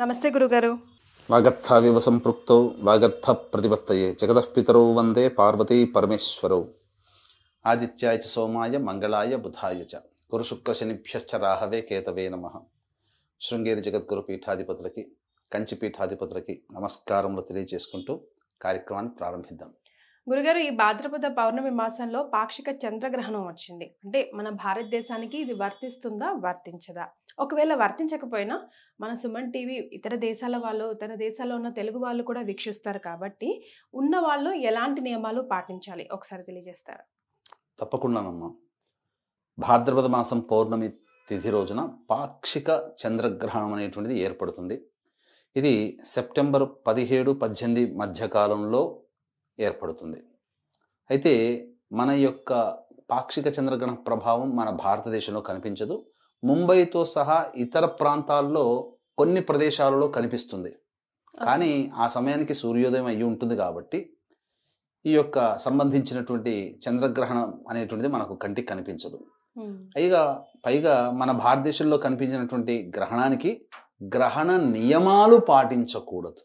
నమస్తే గురుగారు వాగర్థావివ సంపృక్తౌ వాగర్థ ప్రతిపత్తయే జగదఃపితరౌ వందే పార్వతీ పరమేశ్వరౌ ఆదిత్యాయ చ సోమాయ మంగళాయ బుధాయ చ గురు శుక్ర శనిభ్యశ్చ రాహవే కేతవే నమ శృంగేరి జగద్గురు పీఠాధిపతులకి కంచి పీఠాధిపతులకి నమస్కారములు తెలియజేసుకుంటూ కార్యక్రమాన్ని ప్రారంభిద్దాం గురుగారు ఈ భాద్రపద పౌర్ణమి మాసంలో పాక్షిక చంద్రగ్రహణం వచ్చింది అంటే మన భారతదేశానికి ఇది వర్తిస్తుందా వర్తించదా ఒకవేళ వర్తించకపోయినా మన సుమన్ టీవీ ఇతర దేశాల వాళ్ళు ఇతర దేశాల్లో ఉన్న తెలుగు వాళ్ళు కూడా వీక్షిస్తారు కాబట్టి ఉన్న వాళ్ళు ఎలాంటి నియమాలు పాటించాలి ఒకసారి తెలియజేస్తారు తప్పకుండానమ్మా భాద్రపద మాసం పౌర్ణమి తిథి రోజున పాక్షిక చంద్రగ్రహణం అనేటువంటిది ఏర్పడుతుంది ఇది సెప్టెంబర్ పదిహేడు పద్దెనిమిది మధ్యకాలంలో ఏర్పడుతుంది అయితే మన యొక్క పాక్షిక చంద్రగ్రహణ ప్రభావం మన భారతదేశంలో కనిపించదు ముంబైతో సహా ఇతర ప్రాంతాల్లో కొన్ని ప్రదేశాలలో కనిపిస్తుంది కానీ ఆ సమయానికి సూర్యోదయం అయ్యి ఉంటుంది కాబట్టి ఈ యొక్క సంబంధించినటువంటి చంద్రగ్రహణం అనేటువంటిది మనకు కంటికి కనిపించదు పైగా పైగా మన భారతదేశంలో కనిపించినటువంటి గ్రహణానికి గ్రహణ నియమాలు పాటించకూడదు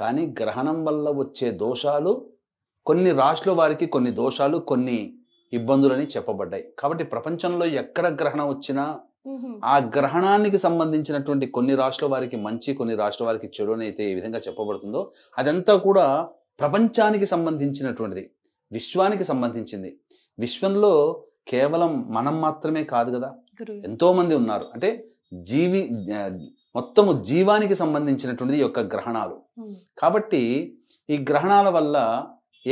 కానీ గ్రహణం వల్ల వచ్చే దోషాలు కొన్ని రాశుల వారికి కొన్ని దోషాలు కొన్ని ఇబ్బందులని చెప్పబడ్డాయి కాబట్టి ప్రపంచంలో ఎక్కడ గ్రహణం వచ్చినా ఆ గ్రహణానికి సంబంధించినటువంటి కొన్ని రాష్ట్రాల వారికి మంచి కొన్ని రాష్ట్రాల వారికి చెడు అయితే ఈ విధంగా చెప్పబడుతుందో అదంతా కూడా ప్రపంచానికి సంబంధించినటువంటిది విశ్వానికి సంబంధించింది విశ్వంలో కేవలం మనం మాత్రమే కాదు కదా ఎంతో మంది ఉన్నారు అంటే జీవి మొత్తము జీవానికి సంబంధించినటువంటిది యొక్క గ్రహణాలు కాబట్టి ఈ గ్రహణాల వల్ల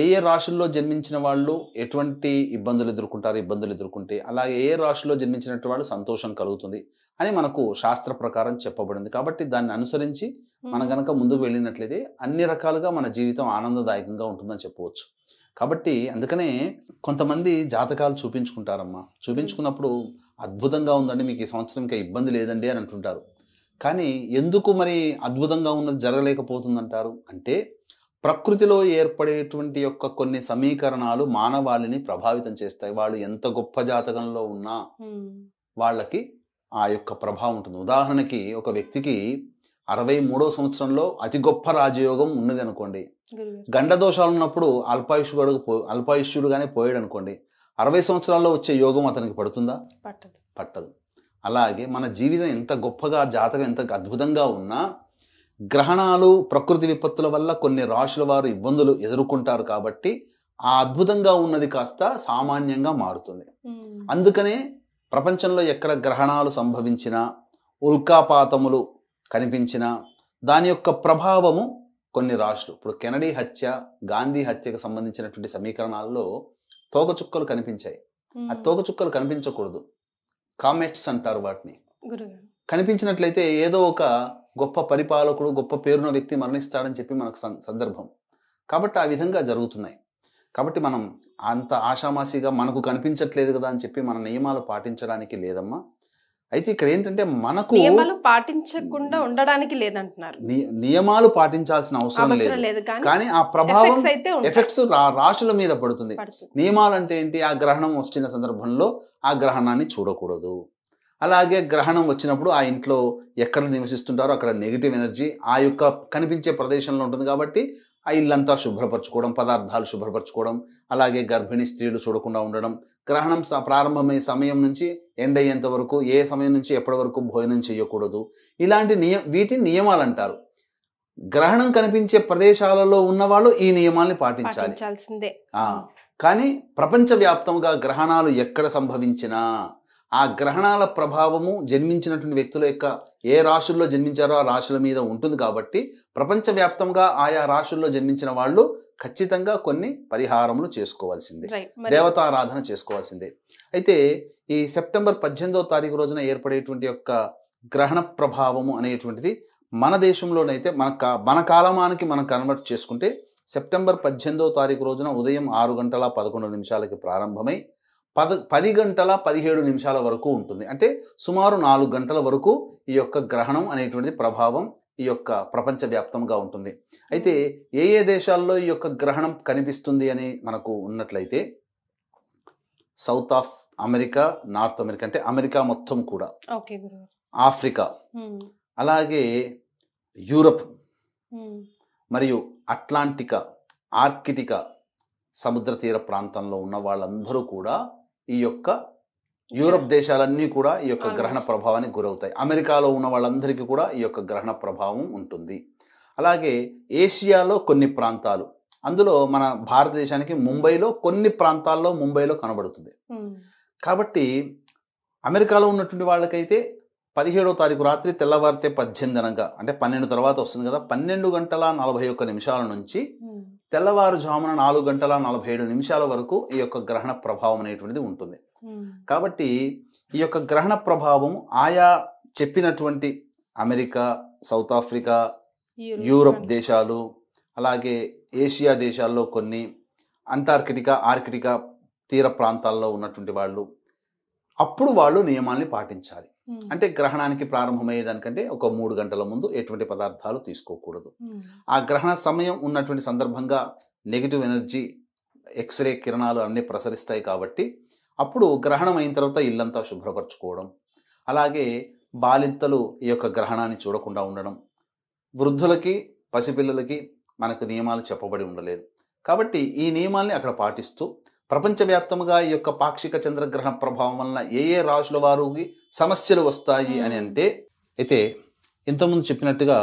ఏ ఏ రాశుల్లో జన్మించిన వాళ్ళు ఎటువంటి ఇబ్బందులు ఎదుర్కొంటారు ఇబ్బందులు ఎదుర్కొంటే అలాగే ఏ రాశిలో జన్మించినట్టు వాళ్ళు సంతోషం కలుగుతుంది అని మనకు శాస్త్ర ప్రకారం చెప్పబడింది కాబట్టి దాన్ని అనుసరించి మనం కనుక ముందుకు వెళ్ళినట్లయితే అన్ని రకాలుగా మన జీవితం ఆనందదాయకంగా ఉంటుందని చెప్పవచ్చు కాబట్టి అందుకనే కొంతమంది జాతకాలు చూపించుకుంటారమ్మా చూపించుకున్నప్పుడు అద్భుతంగా ఉందండి మీకు ఈ సంవత్సరం ఇంకా ఇబ్బంది లేదండి అని అంటుంటారు కానీ ఎందుకు మరి అద్భుతంగా ఉన్నది జరగలేకపోతుందంటారు అంటే ప్రకృతిలో ఏర్పడేటువంటి యొక్క కొన్ని సమీకరణాలు మానవాళిని ప్రభావితం చేస్తాయి వాళ్ళు ఎంత గొప్ప జాతకంలో ఉన్నా వాళ్ళకి ఆ యొక్క ప్రభావం ఉంటుంది ఉదాహరణకి ఒక వ్యక్తికి అరవై మూడో సంవత్సరంలో అతి గొప్ప రాజయోగం ఉన్నది అనుకోండి గండదోషాలు ఉన్నప్పుడు అల్పాయుష్యుడు అల్పాయుష్యుడుగానే పోయాడు అనుకోండి అరవై సంవత్సరాల్లో వచ్చే యోగం అతనికి పడుతుందా పట్టదు పట్టదు అలాగే మన జీవితం ఎంత గొప్పగా జాతకం ఎంత అద్భుతంగా ఉన్నా గ్రహణాలు ప్రకృతి విపత్తుల వల్ల కొన్ని రాశుల వారు ఇబ్బందులు ఎదుర్కొంటారు కాబట్టి ఆ అద్భుతంగా ఉన్నది కాస్త సామాన్యంగా మారుతుంది అందుకనే ప్రపంచంలో ఎక్కడ గ్రహణాలు సంభవించినా ఉల్కాపాతములు కనిపించినా దాని యొక్క ప్రభావము కొన్ని రాశులు ఇప్పుడు కెనడీ హత్య గాంధీ హత్యకు సంబంధించినటువంటి సమీకరణాల్లో తోకచుక్కలు కనిపించాయి ఆ తోకచుక్కలు కనిపించకూడదు కామెట్స్ అంటారు వాటిని కనిపించినట్లయితే ఏదో ఒక గొప్ప పరిపాలకుడు గొప్ప పేరున్న వ్యక్తి మరణిస్తాడని చెప్పి మనకు సందర్భం కాబట్టి ఆ విధంగా జరుగుతున్నాయి కాబట్టి మనం అంత ఆషామాసిగా మనకు కనిపించట్లేదు కదా అని చెప్పి మన నియమాలు పాటించడానికి లేదమ్మా అయితే ఇక్కడ ఏంటంటే మనకు నియమాలు పాటించకుండా ఉండడానికి లేదంటున్నారు నియమాలు పాటించాల్సిన అవసరం లేదు కానీ ఆ ప్రభావం ఎఫెక్ట్స్ రాశుల మీద పడుతుంది నియమాలు అంటే ఏంటి ఆ గ్రహణం వచ్చిన సందర్భంలో ఆ గ్రహణాన్ని చూడకూడదు అలాగే గ్రహణం వచ్చినప్పుడు ఆ ఇంట్లో ఎక్కడ నివసిస్తుంటారో అక్కడ నెగిటివ్ ఎనర్జీ ఆ యొక్క కనిపించే ప్రదేశంలో ఉంటుంది కాబట్టి ఆ ఇల్లంతా శుభ్రపరచుకోవడం పదార్థాలు శుభ్రపరచుకోవడం అలాగే గర్భిణీ స్త్రీలు చూడకుండా ఉండడం గ్రహణం ప్రారంభమయ్యే సమయం నుంచి ఎండ్ అయ్యేంత వరకు ఏ సమయం నుంచి ఎప్పటి వరకు భోజనం చేయకూడదు ఇలాంటి నియ వీటిని నియమాలు అంటారు గ్రహణం కనిపించే ప్రదేశాలలో ఉన్నవాళ్ళు ఈ నియమాల్ని పాటించాలి కానీ ప్రపంచవ్యాప్తంగా గ్రహణాలు ఎక్కడ సంభవించినా ఆ గ్రహణాల ప్రభావము జన్మించినటువంటి వ్యక్తుల యొక్క ఏ రాశుల్లో జన్మించారో ఆ రాశుల మీద ఉంటుంది కాబట్టి ప్రపంచవ్యాప్తంగా ఆయా రాశుల్లో జన్మించిన వాళ్ళు ఖచ్చితంగా కొన్ని పరిహారములు చేసుకోవాల్సిందే దేవతారాధన చేసుకోవాల్సిందే అయితే ఈ సెప్టెంబర్ పద్దెనిమిదో తారీఖు రోజున ఏర్పడేటువంటి యొక్క గ్రహణ ప్రభావము అనేటువంటిది మన దేశంలోనైతే మన కా మన కాలమానికి మనం కన్వర్ట్ చేసుకుంటే సెప్టెంబర్ పద్దెనిమిదో తారీఖు రోజున ఉదయం ఆరు గంటల పదకొండు నిమిషాలకి ప్రారంభమై పద పది గంటల పదిహేడు నిమిషాల వరకు ఉంటుంది అంటే సుమారు నాలుగు గంటల వరకు ఈ యొక్క గ్రహణం అనేటువంటిది ప్రభావం ఈ యొక్క ప్రపంచవ్యాప్తంగా ఉంటుంది అయితే ఏ ఏ దేశాల్లో ఈ యొక్క గ్రహణం కనిపిస్తుంది అని మనకు ఉన్నట్లయితే south of America north America అంటే అమెరికా మొత్తం కూడా ఆఫ్రికా అలాగే యూరప్ మరియు అట్లాంటికా ఆర్కిటికా సముద్ర తీర ప్రాంతంలో ఉన్న వాళ్ళందరూ కూడా ఈ యొక్క యూరప్ దేశాలన్నీ కూడా ఈ యొక్క గ్రహణ ప్రభావానికి గురవుతాయి అమెరికాలో ఉన్న వాళ్ళందరికీ కూడా ఈ యొక్క గ్రహణ ప్రభావం ఉంటుంది అలాగే ఏషియాలో కొన్ని ప్రాంతాలు అందులో మన భారతదేశానికి ముంబైలో కొన్ని ప్రాంతాల్లో ముంబైలో కనబడుతుంది hmm. కాబట్టి అమెరికాలో ఉన్నటువంటి వాళ్ళకైతే పదిహేడో తారీఖు రాత్రి తెల్లవారితే పద్దెనిమిది అనగా అంటే పన్నెండు తర్వాత వస్తుంది కదా పన్నెండు గంటల నలభై ఒక్క నిమిషాల నుంచి తెల్లవారుజామున నాలుగు గంటల నలభై ఏడు నిమిషాల వరకు ఈ యొక్క గ్రహణ ప్రభావం అనేటువంటిది ఉంటుంది కాబట్టి ఈ యొక్క గ్రహణ ప్రభావం ఆయా చెప్పినటువంటి అమెరికా సౌత్ ఆఫ్రికా యూరప్ దేశాలు అలాగే ఏషియా దేశాల్లో కొన్ని అంటార్కిటికా ఆర్కిటికా తీర ప్రాంతాల్లో ఉన్నటువంటి వాళ్ళు అప్పుడు వాళ్ళు నియమాల్ని పాటించాలి అంటే గ్రహణానికి ప్రారంభమయ్యేదానికంటే ఒక మూడు గంటల ముందు ఎటువంటి పదార్థాలు తీసుకోకూడదు ఆ గ్రహణ సమయం ఉన్నటువంటి సందర్భంగా నెగిటివ్ ఎనర్జీ ఎక్స్రే కిరణాలు అన్నీ ప్రసరిస్తాయి కాబట్టి అప్పుడు గ్రహణం అయిన తర్వాత ఇల్లంతా శుభ్రపరచుకోవడం అలాగే బాలింతలు ఈ యొక్క గ్రహణాన్ని చూడకుండా ఉండడం వృద్ధులకి పసిపిల్లలకి మనకు నియమాలు చెప్పబడి ఉండలేదు కాబట్టి ఈ నియమాల్ని అక్కడ పాటిస్తూ ప్రపంచవ్యాప్తంగా ఈ యొక్క పాక్షిక చంద్రగ్రహణ ప్రభావం వలన ఏ ఏ రాశుల వారికి సమస్యలు వస్తాయి అని అంటే అయితే ఇంతకుముందు చెప్పినట్టుగా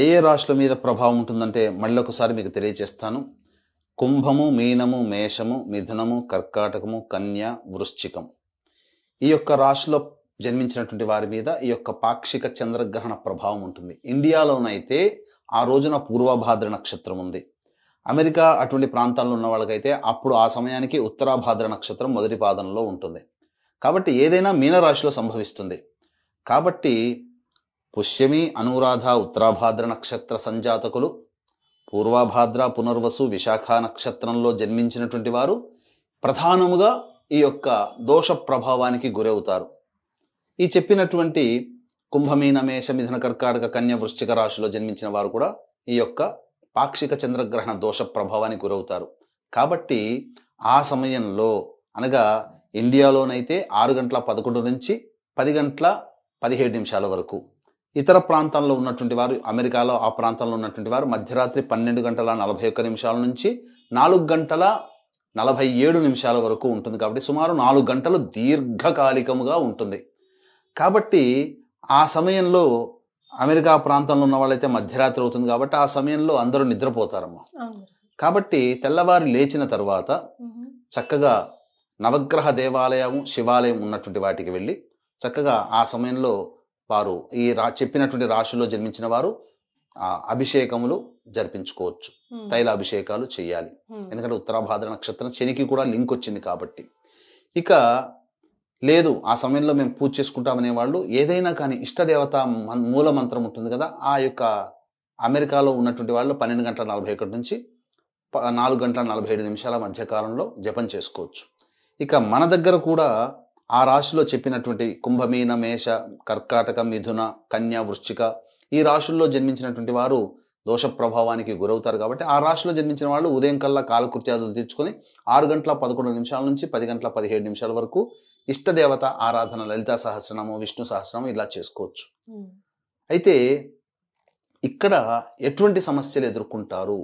ఏ ఏ రాశుల మీద ప్రభావం ఉంటుందంటే మళ్ళీ ఒకసారి మీకు తెలియజేస్తాను కుంభము మీనము మేషము మిథునము కర్కాటకము కన్య వృశ్చికం ఈ యొక్క రాశిలో జన్మించినటువంటి వారి మీద ఈ యొక్క పాక్షిక చంద్రగ్రహణ ప్రభావం ఉంటుంది ఇండియాలోనైతే ఆ రోజున పూర్వభాద్ర నక్షత్రం ఉంది అమెరికా అటువంటి ప్రాంతాల్లో ఉన్న వాళ్ళకైతే అప్పుడు ఆ సమయానికి ఉత్తరాభాద్ర నక్షత్రం మొదటి పాదంలో ఉంటుంది కాబట్టి ఏదైనా మీనరాశిలో సంభవిస్తుంది కాబట్టి పుష్యమి అనురాధ ఉత్తరాభాద్ర నక్షత్ర సంజాతకులు పూర్వాభాద్ర పునర్వసు విశాఖ నక్షత్రంలో జన్మించినటువంటి వారు ప్రధానముగా ఈ యొక్క దోష ప్రభావానికి గురవుతారు ఈ చెప్పినటువంటి కుంభమీన మేష కర్కాటక కన్య వృశ్చిక రాశిలో జన్మించిన వారు కూడా ఈ యొక్క పాక్షిక చంద్రగ్రహణ దోష ప్రభావానికి గురవుతారు కాబట్టి ఆ సమయంలో అనగా ఇండియాలోనైతే ఆరు గంటల పదకొండు నుంచి పది గంటల పదిహేడు నిమిషాల వరకు ఇతర ప్రాంతాల్లో ఉన్నటువంటి వారు అమెరికాలో ఆ ప్రాంతంలో ఉన్నటువంటి వారు మధ్యరాత్రి పన్నెండు గంటల నలభై ఒక్క నిమిషాల నుంచి నాలుగు గంటల నలభై ఏడు నిమిషాల వరకు ఉంటుంది కాబట్టి సుమారు నాలుగు గంటలు దీర్ఘకాలికముగా ఉంటుంది కాబట్టి ఆ సమయంలో అమెరికా ప్రాంతంలో ఉన్న వాళ్ళైతే మధ్యరాత్రి అవుతుంది కాబట్టి ఆ సమయంలో అందరూ నిద్రపోతారమ్మ కాబట్టి తెల్లవారు లేచిన తర్వాత చక్కగా నవగ్రహ దేవాలయం శివాలయం ఉన్నటువంటి వాటికి వెళ్ళి చక్కగా ఆ సమయంలో వారు ఈ రా చెప్పినటువంటి రాశుల్లో జన్మించిన వారు ఆ అభిషేకములు జరిపించుకోవచ్చు తైల అభిషేకాలు చేయాలి ఎందుకంటే ఉత్తరాభాద్ర నక్షత్రం శనికి కూడా లింక్ వచ్చింది కాబట్టి ఇక లేదు ఆ సమయంలో మేము పూజ చేసుకుంటామనే వాళ్ళు ఏదైనా కానీ ఇష్టదేవత మూల మంత్రం ఉంటుంది కదా ఆ యొక్క అమెరికాలో ఉన్నటువంటి వాళ్ళు పన్నెండు గంటల నలభై ఒకటి నుంచి నాలుగు గంటల నలభై ఏడు నిమిషాల మధ్యకాలంలో జపం చేసుకోవచ్చు ఇక మన దగ్గర కూడా ఆ రాశిలో చెప్పినటువంటి కుంభమీన మేష కర్కాటక మిథున కన్యా వృశ్చిక ఈ రాశుల్లో జన్మించినటువంటి వారు దోష ప్రభావానికి గురవుతారు కాబట్టి ఆ రాశిలో జన్మించిన వాళ్ళు ఉదయం కల్లా కాలకృత్యాదులు తీర్చుకొని ఆరు గంటల పదకొండు నిమిషాల నుంచి పది గంటల పదిహేడు నిమిషాల వరకు ఇష్టదేవత ఆరాధన లలితా సహస్రనామం విష్ణు సహస్రనామం ఇలా చేసుకోవచ్చు అయితే ఇక్కడ ఎటువంటి సమస్యలు ఎదుర్కొంటారు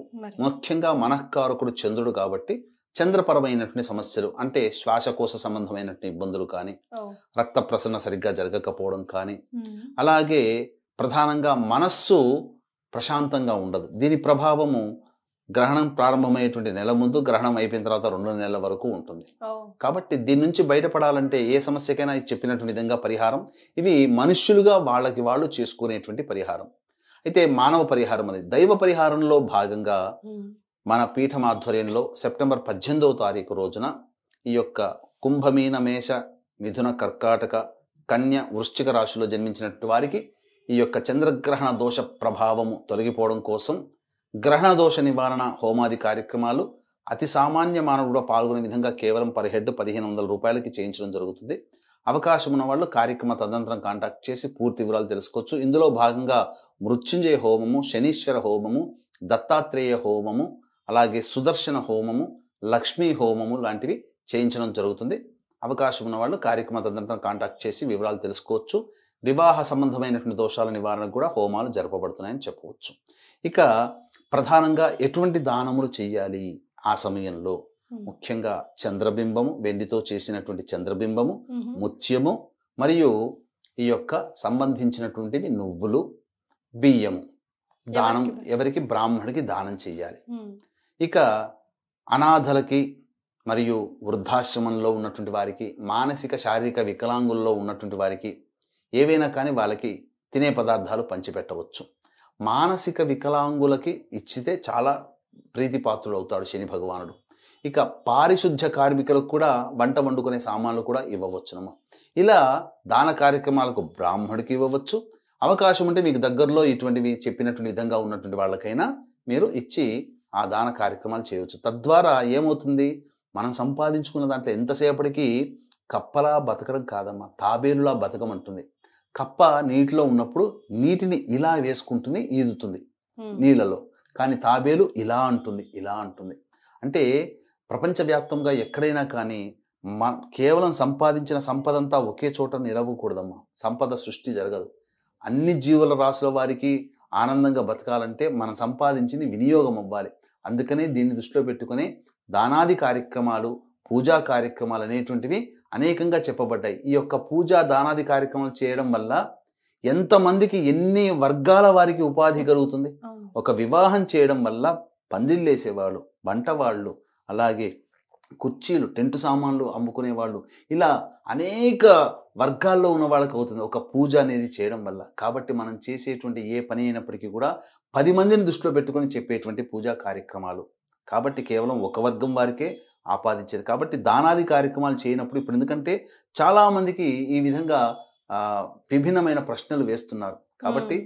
ముఖ్యంగా మనఃకారకుడు చంద్రుడు కాబట్టి చంద్రపరమైనటువంటి సమస్యలు అంటే శ్వాసకోశ సంబంధమైనటువంటి ఇబ్బందులు కానీ రక్త ప్రసరణ సరిగ్గా జరగకపోవడం కానీ అలాగే ప్రధానంగా మనస్సు ప్రశాంతంగా ఉండదు దీని ప్రభావము గ్రహణం ప్రారంభమయ్యేటువంటి నెల ముందు గ్రహణం అయిపోయిన తర్వాత రెండు నెలల వరకు ఉంటుంది కాబట్టి దీని నుంచి బయటపడాలంటే ఏ సమస్యకైనా చెప్పినటువంటి విధంగా పరిహారం ఇవి మనుష్యులుగా వాళ్ళకి వాళ్ళు చేసుకునేటువంటి పరిహారం అయితే మానవ పరిహారం అనేది దైవ పరిహారంలో భాగంగా మన పీఠం ఆధ్వర్యంలో సెప్టెంబర్ పద్దెనిమిదవ తారీఖు రోజున ఈ యొక్క కుంభమీన మేష మిథున కర్కాటక కన్య వృశ్చిక రాశిలో జన్మించినట్టు వారికి ఈ యొక్క చంద్రగ్రహణ దోష ప్రభావము తొలగిపోవడం కోసం గ్రహణ దోష నివారణ హోమాది కార్యక్రమాలు అతి సామాన్య మానవుడు పాల్గొనే విధంగా కేవలం పర్ హెడ్ పదిహేను వందల రూపాయలకి చేయించడం జరుగుతుంది అవకాశం ఉన్న వాళ్ళు కార్యక్రమ తదంతరం కాంటాక్ట్ చేసి పూర్తి వివరాలు తెలుసుకోవచ్చు ఇందులో భాగంగా మృత్యుంజయ హోమము శనీశ్వర హోమము దత్తాత్రేయ హోమము అలాగే సుదర్శన హోమము లక్ష్మీ హోమము లాంటివి చేయించడం జరుగుతుంది అవకాశం ఉన్న వాళ్ళు కార్యక్రమ తదంతరం కాంటాక్ట్ చేసి వివరాలు తెలుసుకోవచ్చు వివాహ సంబంధమైనటువంటి దోషాల నివారణకు కూడా హోమాలు జరపబడుతున్నాయని చెప్పవచ్చు ఇక ప్రధానంగా ఎటువంటి దానములు చేయాలి ఆ సమయంలో ముఖ్యంగా చంద్రబింబము వెండితో చేసినటువంటి చంద్రబింబము ముత్యము మరియు ఈ యొక్క సంబంధించినటువంటివి నువ్వులు బియ్యము దానం ఎవరికి బ్రాహ్మణుడికి దానం చేయాలి ఇక అనాథలకి మరియు వృద్ధాశ్రమంలో ఉన్నటువంటి వారికి మానసిక శారీరక వికలాంగుల్లో ఉన్నటువంటి వారికి ఏవైనా కానీ వాళ్ళకి తినే పదార్థాలు పంచిపెట్టవచ్చు మానసిక వికలాంగులకి ఇచ్చితే చాలా ప్రీతిపాత్రుడు అవుతాడు శని భగవానుడు ఇక పారిశుద్ధ్య కార్మికులకు కూడా వంట వండుకునే సామాన్లు కూడా ఇవ్వవచ్చునమ్మా ఇలా దాన కార్యక్రమాలకు బ్రాహ్మడికి ఇవ్వవచ్చు అవకాశం ఉంటే మీకు దగ్గరలో ఇటువంటివి చెప్పినటువంటి విధంగా ఉన్నటువంటి వాళ్ళకైనా మీరు ఇచ్చి ఆ దాన కార్యక్రమాలు చేయవచ్చు తద్వారా ఏమవుతుంది మనం సంపాదించుకున్న దాంట్లో ఎంతసేపటికి కప్పలా బతకడం కాదమ్మా తాబేలులా బతకం అంటుంది కప్ప నీటిలో ఉన్నప్పుడు నీటిని ఇలా వేసుకుంటుంది ఈదుతుంది నీళ్ళలో కానీ తాబేలు ఇలా అంటుంది ఇలా అంటుంది అంటే ప్రపంచవ్యాప్తంగా ఎక్కడైనా కానీ మ కేవలం సంపాదించిన సంపద అంతా ఒకే చోట నిలవకూడదమ్మా సంపద సృష్టి జరగదు అన్ని జీవుల రాసుల వారికి ఆనందంగా బతకాలంటే మనం సంపాదించింది వినియోగం అవ్వాలి అందుకనే దీన్ని దృష్టిలో పెట్టుకుని దానాది కార్యక్రమాలు పూజా కార్యక్రమాలు అనేటువంటివి అనేకంగా చెప్పబడ్డాయి ఈ యొక్క పూజా దానాది కార్యక్రమాలు చేయడం వల్ల ఎంతమందికి ఎన్ని వర్గాల వారికి ఉపాధి కలుగుతుంది ఒక వివాహం చేయడం వల్ల పందిళ్ళేసేవాళ్ళు వంటవాళ్ళు అలాగే కుర్చీలు టెంట్ సామాన్లు అమ్ముకునే వాళ్ళు ఇలా అనేక వర్గాల్లో ఉన్న వాళ్ళకి అవుతుంది ఒక పూజ అనేది చేయడం వల్ల కాబట్టి మనం చేసేటువంటి ఏ పని అయినప్పటికీ కూడా పది మందిని దృష్టిలో పెట్టుకొని చెప్పేటువంటి పూజా కార్యక్రమాలు కాబట్టి కేవలం ఒక వర్గం వారికే ఆపాదించేది కాబట్టి దానాది కార్యక్రమాలు చేయనప్పుడు ఇప్పుడు ఎందుకంటే చాలామందికి ఈ విధంగా విభిన్నమైన ప్రశ్నలు వేస్తున్నారు కాబట్టి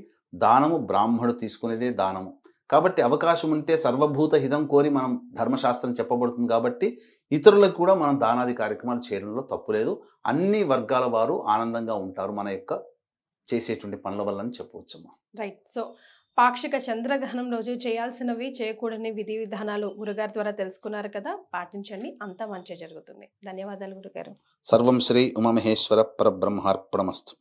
దానము బ్రాహ్మణుడు తీసుకునేదే దానము కాబట్టి అవకాశం ఉంటే సర్వభూత హితం కోరి మనం ధర్మశాస్త్రం చెప్పబడుతుంది కాబట్టి ఇతరులకు కూడా మనం దానాది కార్యక్రమాలు చేయడంలో తప్పు లేదు అన్ని వర్గాల వారు ఆనందంగా ఉంటారు మన యొక్క చేసేటువంటి పనుల వల్ల చెప్పవచ్చు రైట్ సో పాక్షిక చంద్రగ్రహణం రోజు చేయాల్సినవి చేయకూడని విధి విధానాలు గురుగారి ద్వారా తెలుసుకున్నారు కదా పాటించండి అంతా మంచి జరుగుతుంది ధన్యవాదాలు గురుగారు సర్వం శ్రీ ఉమామహేశ్వర పరబ్రహ్మార్పణమస్తు